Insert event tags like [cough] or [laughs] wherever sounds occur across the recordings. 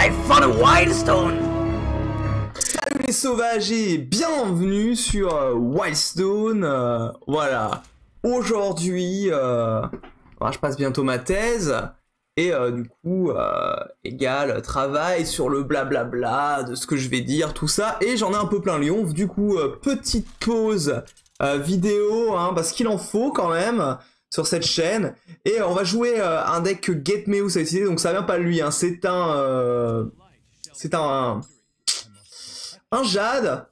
Salut les sauvages et bienvenue sur euh, Wildstone. Euh, voilà. Aujourd'hui, euh, je passe bientôt ma thèse. Et du coup, égal, travail sur le blablabla de ce que je vais dire, tout ça. Et j'en ai un peu plein lion. Du coup, petite pause vidéo, hein, parce qu'il en faut quand même sur cette chaîne. Et on va jouer euh, un deck que Get ou a utilisé, donc ça vient pas de lui. Hein. C'est un... Euh, c'est un, un... Jade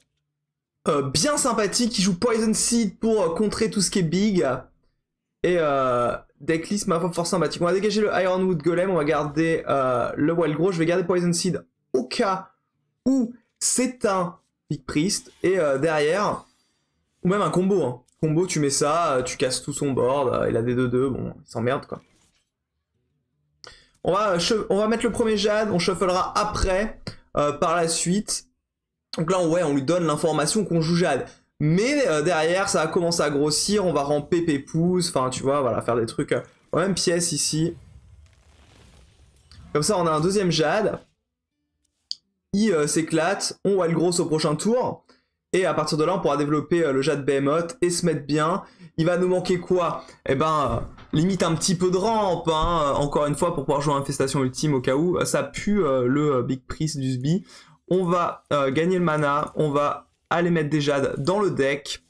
euh, bien sympathique qui joue Poison Seed pour contrer tout ce qui est big. Et euh, decklist ma foi fort sympathique. On va dégager le Ironwood Golem, on va garder le Wild Grow. Je vais garder Poison Seed au cas où c'est un Big Priest. Et derrière, ou même un combo, hein. Combo, tu mets ça, euh, tu casses tout son board, euh, il a des 2-2, bon, il s'emmerde quoi. On va, euh, on va mettre le premier Jade, on shufflera après, par la suite. Donc là, on, ouais, on lui donne l'information qu'on joue Jade. Mais derrière, ça va commencer à grossir, on va ramper Pépouze, enfin tu vois, voilà, faire des trucs en même pièce ici. Comme ça, on a un deuxième Jade. Il s'éclate, on le grosse au prochain tour. Et à partir de là, on pourra développer euh, le jade et se mettre bien. Il va nous manquer quoi Eh ben, limite un petit peu de rampe, hein, encore une fois, pour pouvoir jouer Infestation Ultime au cas où. Euh, ça pue euh, le Big Priest du Sbi. On va gagner le mana, on va aller mettre des jades dans le deck.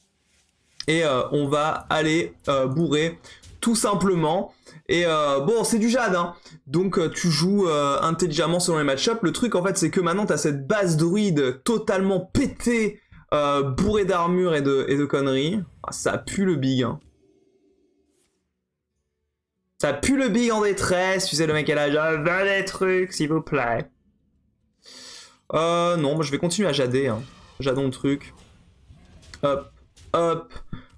Et on va aller bourrer tout simplement. Et bon, c'est du jade, hein. donc tu joues intelligemment selon les match-ups. Le truc en fait, c'est que maintenant tu as cette base druide totalement pétée euh, bourré d'armure et de, et de conneries. Ah, ça pue le big. Hein. Ça pue le big en détresse. Tu sais, le mec à a genre, des trucs, s'il vous plaît. Euh, non, moi je vais continuer à jader. Hein. Jadons le truc. Hop, hop.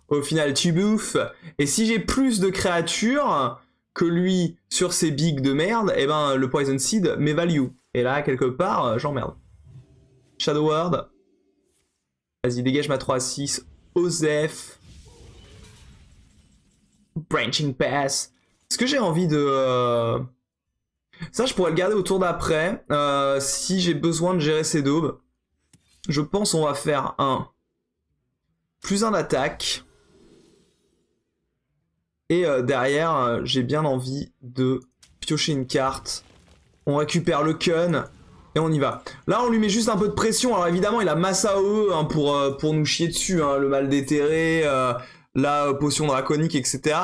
Au final, tu bouffes. Et si j'ai plus de créatures que lui sur ses bigs de merde, Et eh ben, le Poison Seed m'évalue. Et là, quelque part, j'emmerde. Shadow World, Vas-y, dégage ma 3 6. Osef. Branching Pass. Est-ce que j'ai envie de... Euh, ça, je pourrais le garder au tour d'après. Euh, si j'ai besoin de gérer ces daubes. Je pense on va faire un... Plus un attaque. Et euh, derrière, j'ai bien envie de piocher une carte. On récupère le Kun. Et on y va. Là, on lui met juste un peu de pression. Alors évidemment, il a Masao hein, pour, euh, pour nous chier dessus, hein, le mal déterré, euh, la potion draconique, etc.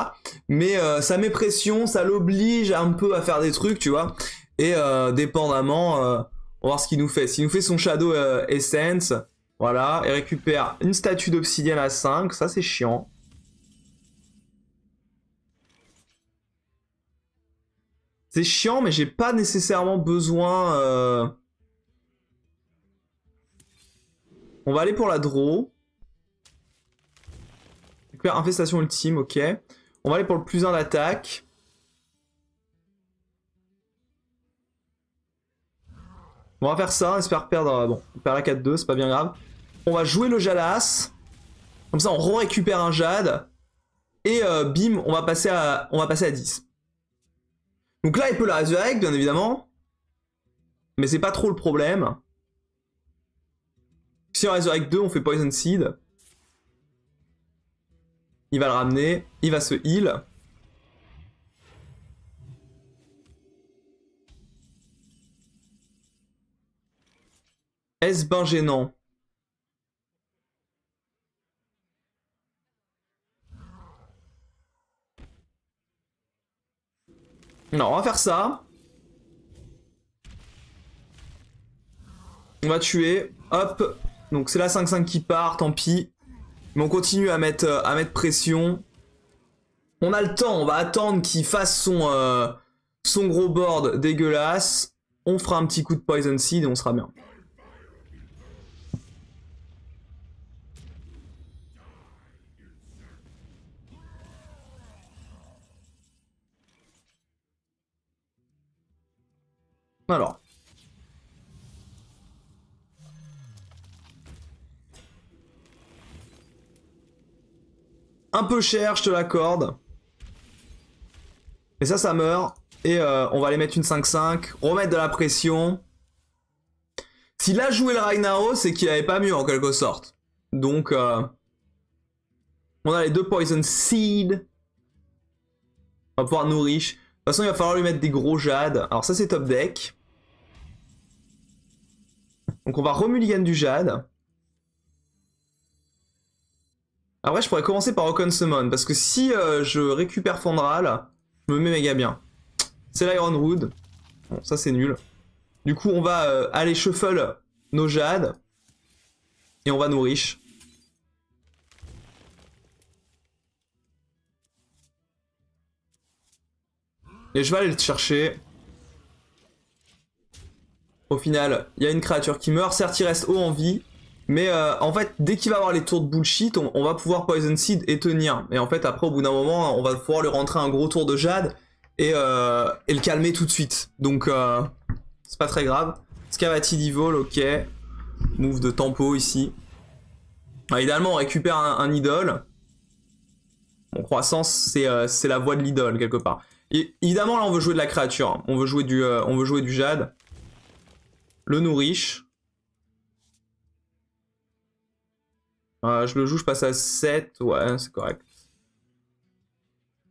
Mais euh, ça met pression, ça l'oblige un peu à faire des trucs, tu vois. Et dépendamment, on va voir ce qu'il nous fait. S'il nous fait son Shadow Essence, voilà, et récupère une statue d'obsidienne à 5, ça c'est chiant. C'est chiant, mais j'ai pas nécessairement besoin... Euh, on va aller pour la draw. Infestation ultime, ok. On va aller pour le plus 1 d'attaque. On va faire ça, on espère perdre... Euh, bon, on la 4-2, c'est pas bien grave. On va jouer le Jalas. Comme ça, on récupère un Jade. Et euh, bim, on va, passer à, on va passer à 10. Donc là, il peut la resurrect, bien évidemment. Mais c'est pas trop le problème. Si on resurrect 2, on fait Poison Seed. Il va le ramener. Il va se heal. Est-ce ben gênant on va faire ça. On va tuer. Hop. Donc c'est la 5-5 qui part, tant pis. Mais on continue à mettre, euh, à mettre pression. On a le temps, on va attendre qu'il fasse son, euh, son gros board dégueulasse. On fera un petit coup de Poison Seed et on sera bien. Alors. Un peu cher, je te l'accorde. Mais ça, ça meurt. Et euh, on va aller mettre une 5-5. Remettre de la pression. S'il a joué le Ragnaros, c'est qu'il avait pas mieux en quelque sorte. Donc, euh, on a les deux Poison Seed. On va pouvoir nourrir. De toute façon, il va falloir lui mettre des gros jades. Alors ça, c'est top deck. Donc on va remulligan du jade. Après, je pourrais commencer par Recon Summon, parce que si euh, je récupère Fandral, je me mets méga bien. C'est l'Ironwood. Bon, ça c'est nul. Du coup, on va euh, aller shuffle nos jades. Et on va nous Et je vais aller le chercher. Au final, il y a une créature qui meurt. Certes, il reste haut en vie. Mais euh, en fait, dès qu'il va avoir les tours de bullshit, on, va pouvoir Poison Seed et tenir. Et en fait, après, au bout d'un moment, on va pouvoir lui rentrer un gros tour de Jade et, euh, le calmer tout de suite. Donc, euh, c'est pas très grave. Scavati d'Ivol, ok. Move de tempo ici. idéalement, on récupère un, idole. Bon, croissance, c'est la voix de l'idole, quelque part. Et, évidemment, là, on veut jouer de la créature. On veut jouer du, on veut jouer du Jade le nourriche. Ah, je le joue, je passe à 7. Ouais, c'est correct.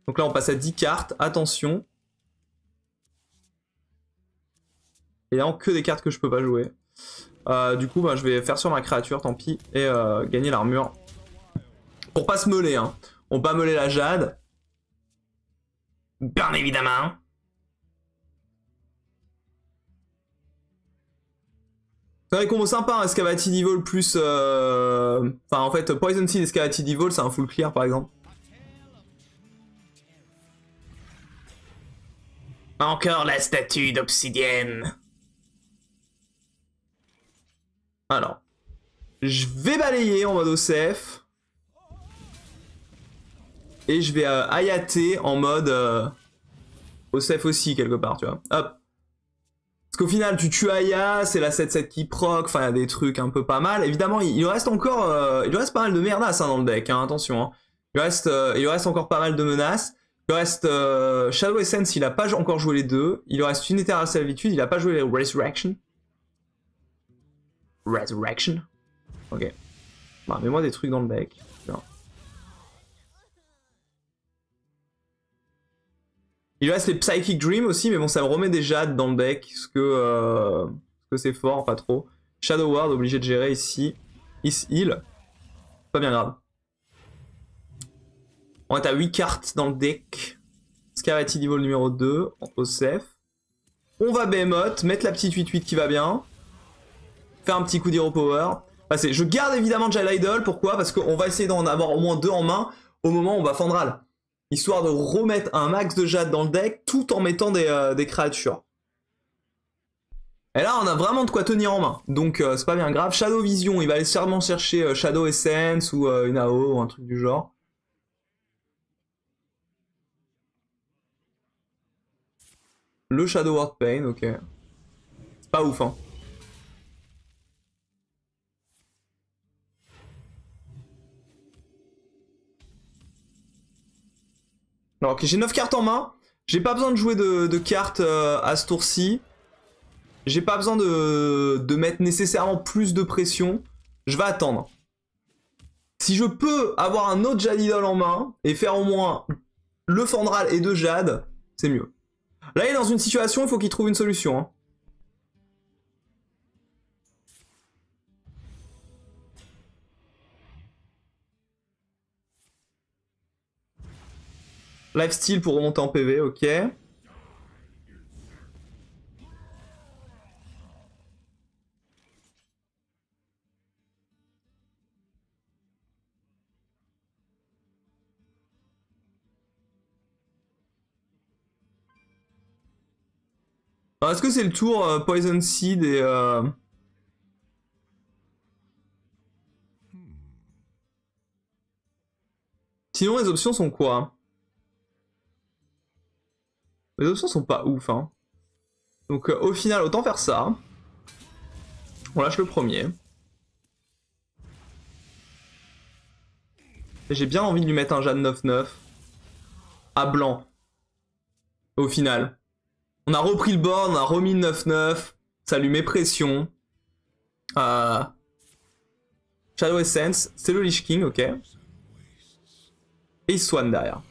Donc là, on passe à 10 cartes. Attention. Et là, que des cartes que je peux pas jouer. Euh, du coup, bah, je vais faire sur ma créature, tant pis, et euh, gagner l'armure. Pour pas se meuler, hein. On pas meuler la jade. Bien évidemment. C'est un combo sympa, un hein, Scavatid plus... Euh, enfin en fait, Poison Seed et c'est un full clear par exemple. Encore la statue d'obsidienne. Alors. Je vais balayer en mode OCF. Et je vais euh, en mode... Euh, OCF aussi quelque part, tu vois. Hop. Parce qu'au final, tu tues Aya, c'est la 7-7 qui proc, enfin, il y a des trucs un peu pas mal. Évidemment, il, reste encore, euh, il reste pas mal de merdasses dans le deck, hein, attention. Hein. Il, reste, euh, il reste encore pas mal de menaces. Il reste euh, Shadow Essence, il a pas encore joué les deux. Il reste une Eternal Servitude, il a pas joué les Resurrection. Resurrection Ok. Bah, mets-moi des trucs dans le deck. Il reste les Psychic Dream aussi, mais bon, ça me remet déjà dans le deck, euh, ce que c'est fort, pas trop. Shadow Ward, obligé de gérer ici. Is heal. Pas bien grave. On est à 8 cartes dans le deck. Scarletti niveau numéro 2, au On va Behemoth, mettre la petite 8-8 qui va bien. Faire un petit coup d'Hero Power. Je garde évidemment Jail Idol, pourquoi Parce qu'on va essayer d'en avoir au moins deux en main au moment où on va Fandral histoire de remettre un max de jade dans le deck tout en mettant des, euh, créatures. Et là, on a vraiment de quoi tenir en main, donc euh, c'est pas bien grave. Shadow Vision, il va aller sûrement chercher euh, Shadow Essence ou une AO ou un truc du genre. Le Shadow World Pain, ok. C'est pas ouf, hein. Alors, ok, j'ai 9 cartes en main. J'ai pas besoin de jouer de, cartes euh, à ce tour-ci. J'ai pas besoin de, mettre nécessairement plus de pression. Je vais attendre. Si je peux avoir un autre Jadidol en main et faire au moins le Fandral et deux Jade, c'est mieux. Là, il est dans une situation, il faut qu'il trouve une solution. Hein. Lifestyle pour remonter en PV, ok. est-ce que c'est le tour euh, Poison Seed et... Euh, Sinon les options sont quoi les options sont pas ouf, hein. Donc euh, au final, autant faire ça. On lâche le premier. J'ai bien envie de lui mettre un Jeanne 9-9. À blanc. Au final. On a repris le board, on a remis 9-9. Ça lui met pression. Euh, Shadow Essence, c'est le Lich King, ok. Et il swan derrière.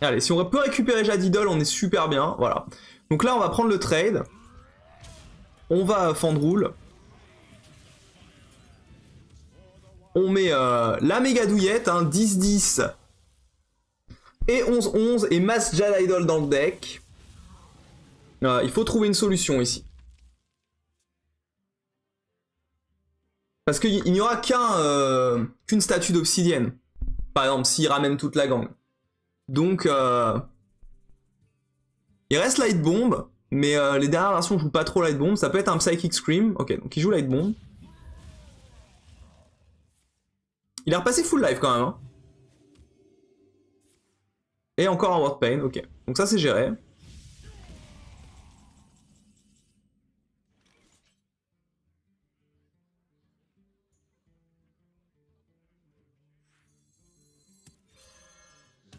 Allez, si on peut récupérer Jadidol, on est super bien, voilà. Donc là, on va prendre le trade. On va à On met euh, la méga douillette, 10-10 hein, et 11-11 et masse Jadidol dans le deck. Euh, il faut trouver une solution ici. Parce qu'il n'y aura qu'un euh, qu'une statue d'obsidienne. Par exemple, s'il ramène toute la gang. Donc, euh, il reste Light Bomb, mais euh, les dernières versions jouent pas trop Light Bomb. Ça peut être un Psychic Scream. Ok, donc il joue Light Bomb. Il a repassé full life quand même. Hein. Et encore un World Pain, ok. Donc ça c'est géré.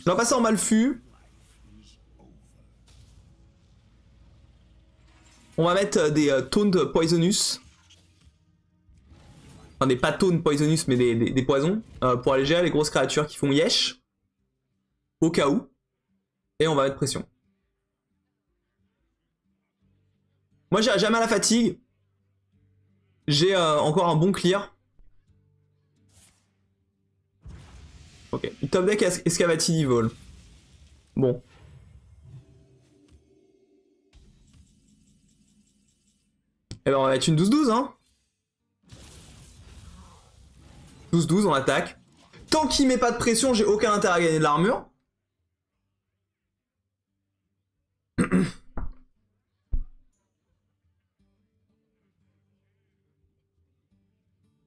Je vais passer en malfus. On va mettre euh, des euh, de Poisonous. Enfin, des pas de Poisonous, mais des, poisons. pour euh, pour alléger les grosses créatures qui font Yesh. Au cas où. Et on va mettre pression. Moi, j'ai jamais à la fatigue. J'ai euh, encore un bon clear. Ok. Top deck Escavatini vol. Bon. Et eh ben on va mettre une 12-12 hein 12-12 on attaque. Tant qu'il met pas de pression, j'ai aucun intérêt à gagner de l'armure.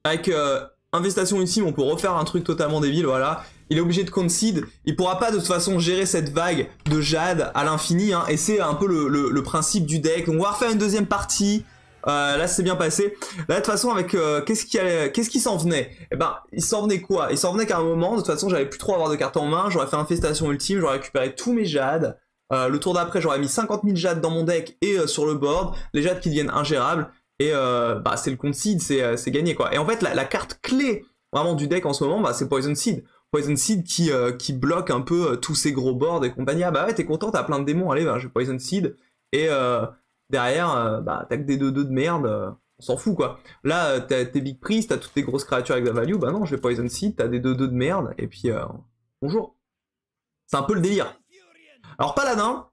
Avec euh, investation ultime, on peut refaire un truc totalement débile, voilà il est obligé de concede, il pourra pas de toute façon gérer cette vague de Jade à l'infini, hein, et c'est un peu le, principe du deck. Donc on va refaire une deuxième partie, euh, là c'est bien passé. Là de toute façon avec euh, qu'est-ce qui qu'est-ce qui s'en venait Eh ben il s'en venait quoi Il s'en venait qu'à un moment, de toute façon j'avais plus trop à avoir de cartes en main, j'aurais fait infestation ultime, j'aurais récupéré tous mes Jades. Euh, le tour d'après j'aurais mis 50 000 Jades dans mon deck et sur le board, les Jades qui deviennent ingérables. Et bah, c'est le concede, c'est gagné quoi. Et en fait la, la carte clé vraiment du deck en ce moment, bah, c'est Poison Seed. Poison Seed qui, euh, qui bloque un peu euh, tous ces gros boards et compagnie. Ah bah ouais, t'es content, t'as plein de démons, allez, bah, je Poison Seed. Et euh, derrière, euh, bah, t'as que des deux 2 de merde, on s'en fout quoi. Là, t'as tes Big Priest, t'as toutes tes grosses créatures avec la value, bah non, je vais Poison Seed, t'as des deux 2 de merde, et puis bonjour. C'est un peu le délire. Alors, Paladin,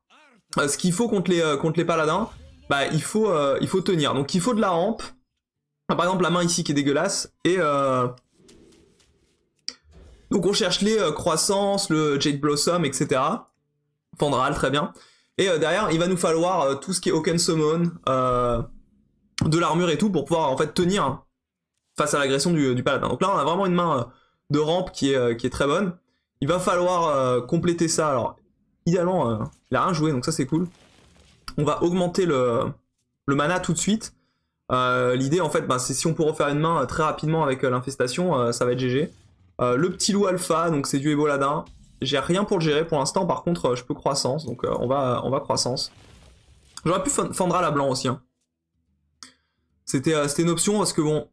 ce qu'il faut contre les, contre les Paladins, bah il faut, il faut tenir. Donc, il faut de la rampe. Par exemple, la main ici qui est dégueulasse, et donc on cherche les euh, croissances, le Jade Blossom, etc. Fandral, très bien. Et euh, derrière, il va nous falloir euh, tout ce qui est Oken Summon, de l'armure et tout, pour pouvoir en fait tenir face à l'agression du, paladin. Donc là, on a vraiment une main de rampe qui est, qui est très bonne. Il va falloir compléter ça. Alors, idéalement, il a rien joué, donc ça c'est cool. On va augmenter le, le mana tout de suite. L'idée, en fait, ben, c'est si on peut refaire une main très rapidement avec l'infestation, ça va être GG. Euh, le petit loup alpha, donc c'est du éboladin. J'ai rien pour le gérer pour l'instant, par contre euh, je peux croissance, donc euh, on, va, on va croissance. J'aurais pu Fandra la blanc aussi. Hein. C'était une option parce que bon,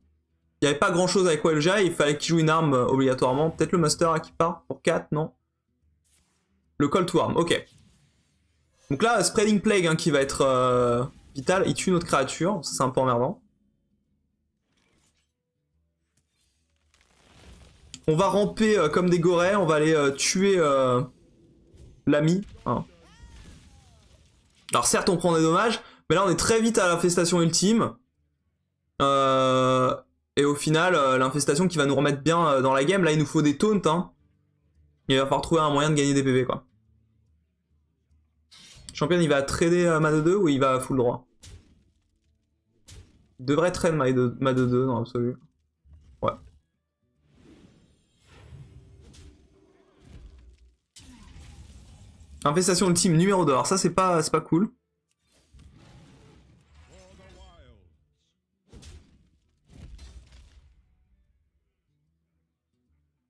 il n'y avait pas grand chose avec quoi le gérer, il fallait qu'il joue une arme obligatoirement. Peut-être le master hein, qui part pour 4, non Le call to arm, ok. Donc là, Spreading Plague hein, qui va être vital, il tue notre créature, c'est un peu emmerdant. On va ramper euh, comme des gorées, on va aller euh, tuer euh, l'ami. Hein. Alors certes on prend des dommages, mais là on est très vite à l'infestation ultime. et au final, l'infestation qui va nous remettre bien dans la game, là il nous faut des taunts. Hein. Il va falloir trouver un moyen de gagner des PV quoi. Champion il va trader ma 2 ou il va full droit Il devrait trader ma de 2 dans l'absolu. Infestation ultime, numéro d'or. Ça, c'est pas, pas cool.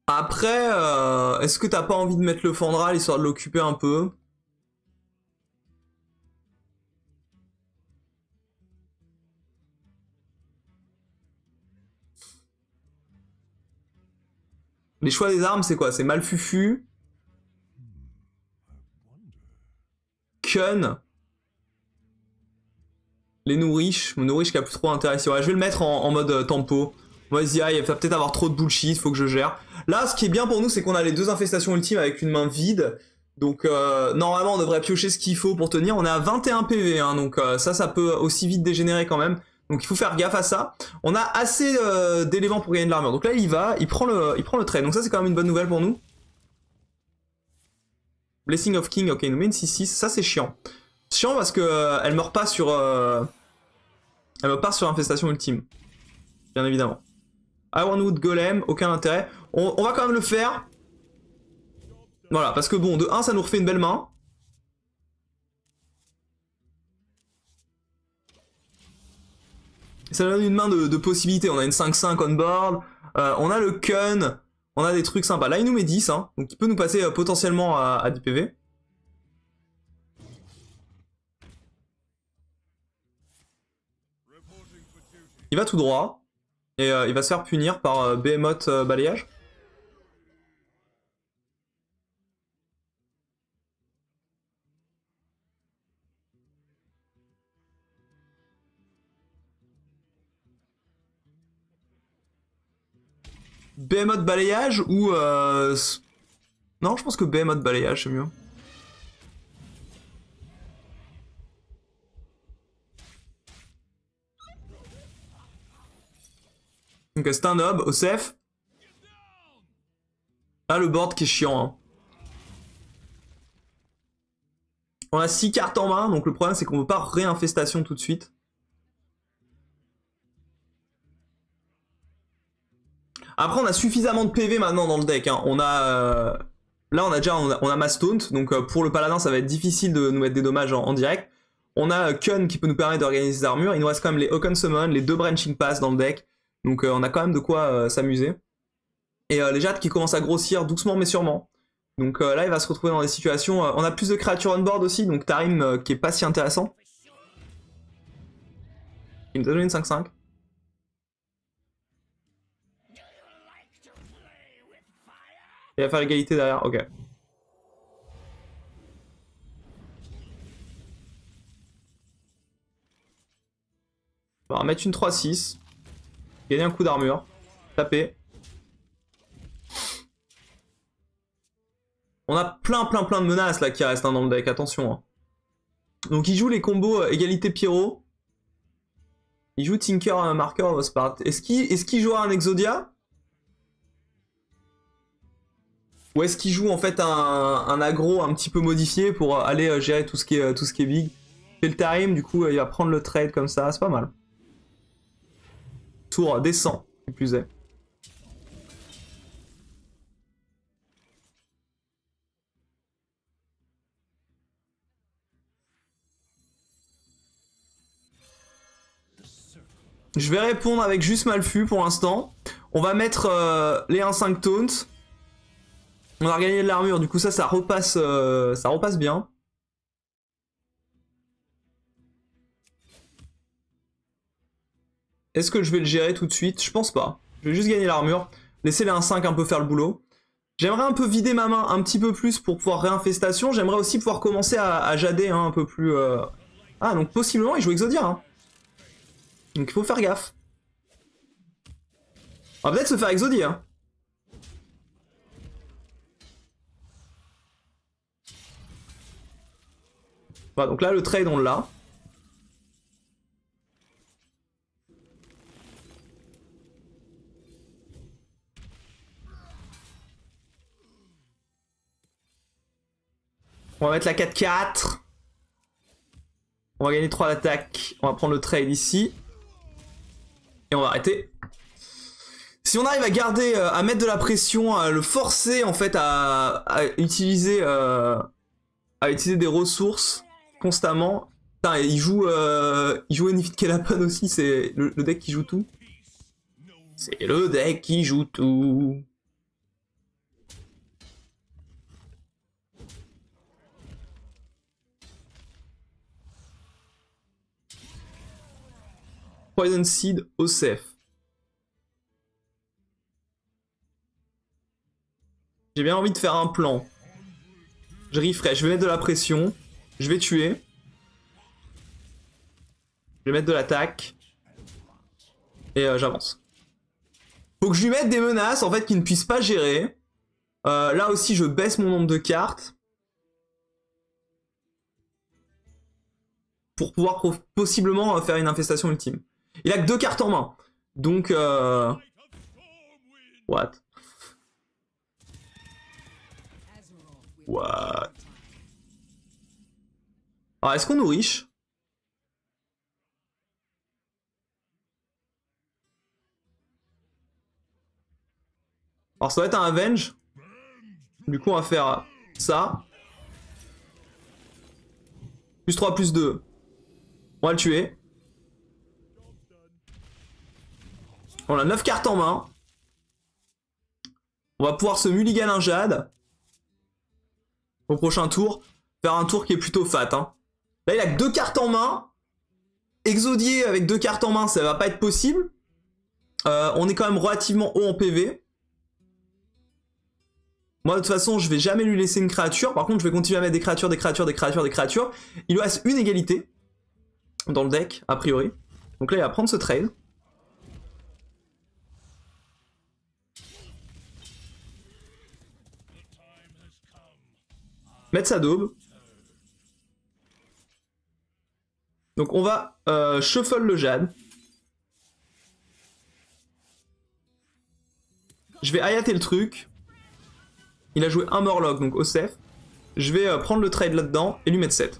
Après, euh, est-ce que t'as pas envie de mettre le Fandral histoire de l'occuper un peu Les choix des armes, c'est quoi C'est mal fufu Les nourriches. Mon nourriche qui a plus trop intérêt. je vais le mettre en, mode euh, tempo. Vas-y, il va peut-être avoir trop de bullshit, faut que je gère. Là, ce qui est bien pour nous, c'est qu'on a les deux infestations ultimes avec une main vide. Donc euh, normalement on devrait piocher ce qu'il faut pour tenir. On est à 21 PV, hein, donc euh, ça ça peut aussi vite dégénérer quand même. Donc il faut faire gaffe à ça. On a assez d'éléments pour gagner de l'armure. Donc là il va, il prend le, il prend le trait. Donc ça c'est quand même une bonne nouvelle pour nous. Blessing of King, ok, nous met une 6-6. Ça, c'est chiant. chiant parce que euh, elle meurt pas sur... Euh, elle meurt pas sur Infestation Ultime. Bien évidemment. Ironwood Golem, aucun intérêt. On, va quand même le faire. Voilà, parce que bon, de 1, ça nous refait une belle main. Ça nous donne une main de, possibilité, possibilités. On a une 5-5 on board. Euh, on a le Kun. On a des trucs sympas. Là, il nous met 10, hein. donc il peut nous passer euh, potentiellement à, 10 PV. Il va tout droit, et euh, il va se faire punir par euh, Behemoth Balayage. BMO de balayage ou... Euh... Non, je pense que BMO de balayage, c'est mieux. Donc c'est un nob, Osef. Ah, le board qui est chiant. Hein. On a 6 cartes en main, donc le problème c'est qu'on veut pas réinfestation tout de suite. Après, on a suffisamment de PV maintenant dans le deck. Hein. On a... Euh, là, on a déjà on a, donc euh, pour le paladin, ça va être difficile de nous mettre des dommages en, direct. On a euh, Kun qui peut nous permettre d'organiser des armures. Il nous reste quand même les Oaken Summon, les deux Branching Pass dans le deck. Donc on a quand même de quoi s'amuser. Et les Jades qui commencent à grossir doucement mais sûrement. Donc là, il va se retrouver dans des situations... on a plus de créatures on board aussi, donc Tarim qui est pas si intéressant. Il nous a donné une 5-5. Il va faire égalité derrière, ok. On va mettre une 3-6. Gagner un coup d'armure. Taper. On a plein plein plein de menaces là qui restent hein, dans le deck, attention. Hein. Donc il joue les combos euh, égalité Pierrot. Il joue Tinker euh, Marker Spart. Est-ce qu'il jouera un Exodia Ou est-ce qu'il joue en fait un, aggro un petit peu modifié pour euh, aller euh, gérer tout ce qui est, euh, tout ce qui est big Fait le tarim, du coup il va prendre le trade comme ça, c'est pas mal. Tour descend, qui plus est. Je vais répondre avec juste Malfu pour l'instant. On va mettre les 1-5 taunts. On a regagné de l'armure, du coup ça, ça repasse, euh, ça repasse bien. Est-ce que je vais le gérer tout de suite Je pense pas. Je vais juste gagner l'armure, laisser les 1-5 un peu faire le boulot. J'aimerais un peu vider ma main un petit peu plus pour pouvoir réinfestation. J'aimerais aussi pouvoir commencer à, jader hein, un peu plus... Euh. Ah, donc possiblement, il joue Exodia. Hein. Donc il faut faire gaffe. On va peut-être se faire Exodia. Hein. donc là, le trade, on l'a. On va mettre la 4-4. On va gagner 3 d'attaque. On va prendre le trade ici. Et on va arrêter. Si on arrive à garder, euh, à mettre de la pression, à le forcer en fait à, utiliser, euh, à utiliser des ressources, constamment. il joue, euh, il joue panne aussi, c'est le, deck qui joue tout. C'est le deck qui joue tout. Poison Seed, Osef. J'ai bien envie de faire un plan. Je refresh, je vais mettre de la pression. Je vais tuer. Je vais mettre de l'attaque. Et euh, j'avance. Faut que je lui mette des menaces en fait qu'il ne puisse pas gérer. Euh, là aussi je baisse mon nombre de cartes. Pour pouvoir possiblement euh, faire une infestation ultime. Il a que deux cartes en main. Donc What What alors, est-ce qu'on nous riche Alors, ça va être un Avenge. Du coup, on va faire ça. Plus 3, plus 2. On va le tuer. On a 9 cartes en main. On va pouvoir se mulligan un jade. Au prochain tour. Faire un tour qui est plutôt fat. Hein. Là, bah, il a que deux cartes en main. Exodier avec deux cartes en main, ça va pas être possible. Euh, on est quand même relativement haut en PV. Moi, de toute façon, je vais jamais lui laisser une créature. Par contre, je vais continuer à mettre des créatures, des créatures, des créatures, des créatures. Il lui reste une égalité dans le deck, a priori. Donc là, il va prendre ce trade. Mettre sa daube. Donc on va euh, shuffle le jade. Je vais hayater le truc. Il a joué un Morlock, donc Osef. Je vais euh, prendre le trade là-dedans et lui mettre 7.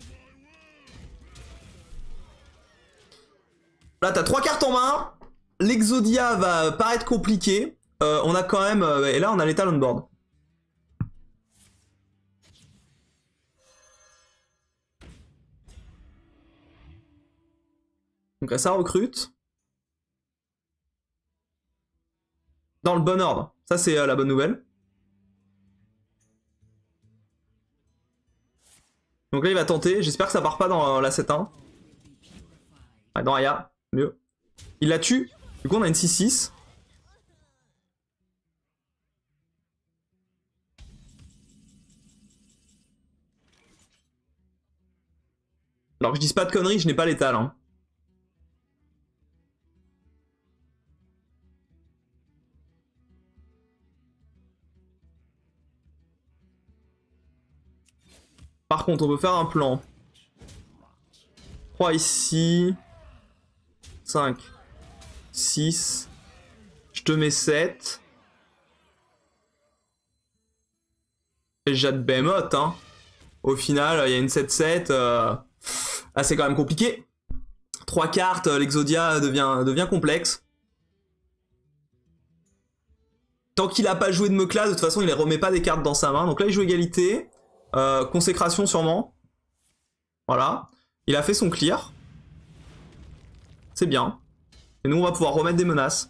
Là, t'as trois cartes en main. L'exodia va paraître compliqué. Euh, on a quand même... et là, on a les talons board. Donc ça recrute. Dans le bon ordre. Ça c'est euh, la bonne nouvelle. Donc là il va tenter. J'espère que ça part pas dans euh, la 7-1. dans Aya. Mieux. Il la tue. Du coup on a une 6-6. Alors que je dis pas de conneries, je n'ai pas les talents. Hein. Par contre, on peut faire un plan. 3 ici. 5. 6. Je te mets 7. Et de Behemoth, hein. Au final, il y a une 7-7. Euh, ah, c'est quand même compliqué. 3 cartes, euh, l'Exodia devient, devient complexe. Tant qu'il a pas joué de Mecla, de toute façon, il ne remet pas des cartes dans sa main. Donc là, il joue égalité. Euh, consécration sûrement. Voilà. Il a fait son clear. C'est bien. Et nous, on va pouvoir remettre des menaces.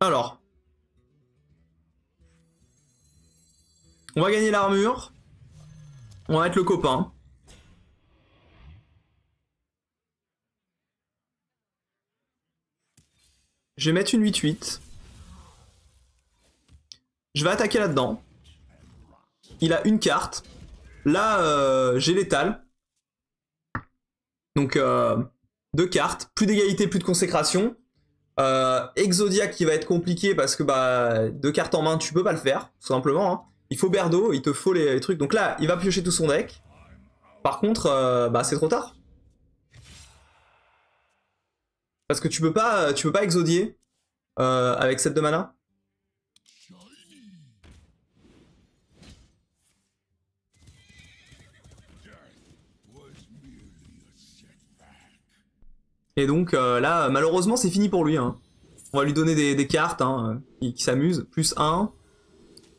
Alors. On va gagner l'armure. On va être le copain. Je vais mettre une 8-8. Je vais attaquer là-dedans. Il a une carte. Là, euh, j'ai l'étal. Donc, euh, deux cartes. Plus d'égalité, plus de consécration. Euh, Exodia qui va être compliqué parce que bah, deux cartes en main, tu peux pas le faire, tout simplement. Hein. Il faut Berdo, il te faut les, les, trucs. Donc là, il va piocher tout son deck. Par contre, bah, c'est trop tard. Parce que tu peux pas, tu peux pas exodier euh, avec cette de mana. Et donc euh, là, malheureusement, c'est fini pour lui. Hein. On va lui donner des, cartes hein, euh, qui, Plus 1.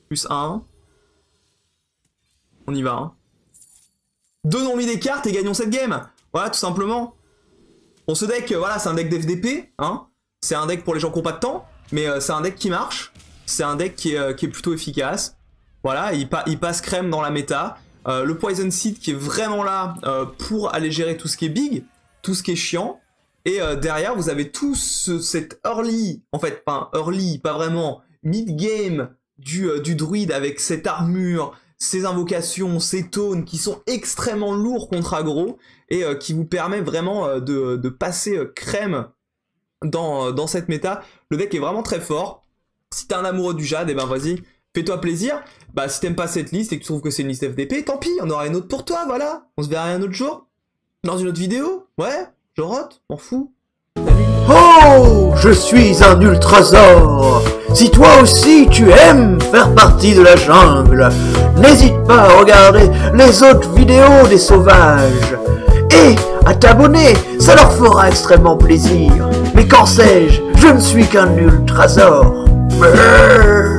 Plus 1. On y va. Hein. Donnons-lui des cartes et gagnons cette game. Voilà, tout simplement. Bon, ce deck, voilà, c'est un deck d'FDP, hein. C'est un deck pour les gens qui n'ont pas de temps, mais euh, c'est un deck qui marche. C'est un deck qui est, euh, plutôt efficace. Voilà, il, passe crème dans la méta. Euh, le Poison Seed qui est vraiment là pour aller gérer tout ce qui est big, tout ce qui est chiant. Et derrière, vous avez tout cet early, en fait, pas early, pas vraiment, mid-game du, du druide avec cette armure, ces invocations, ces tones qui sont extrêmement lourds contre aggro et euh, qui vous permet vraiment euh, de, passer euh, crème dans, cette méta. Le deck est vraiment très fort. Si t'es un amoureux du Jade, et eh ben vas-y, fais-toi plaisir. Bah si t'aimes pas cette liste et que tu trouves que c'est une liste FDP, tant pis, on aura une autre pour toi, voilà. On se verra un autre jour. Dans une autre vidéo, ouais, je rote, m'en fous. Je suis un ultrasor. Si toi aussi tu aimes faire partie de la jungle, n'hésite pas à regarder les autres vidéos des sauvages. Et à t'abonner, ça leur fera extrêmement plaisir. Mais qu'en sais-je Je ne suis qu'un ultrasor. [laughs]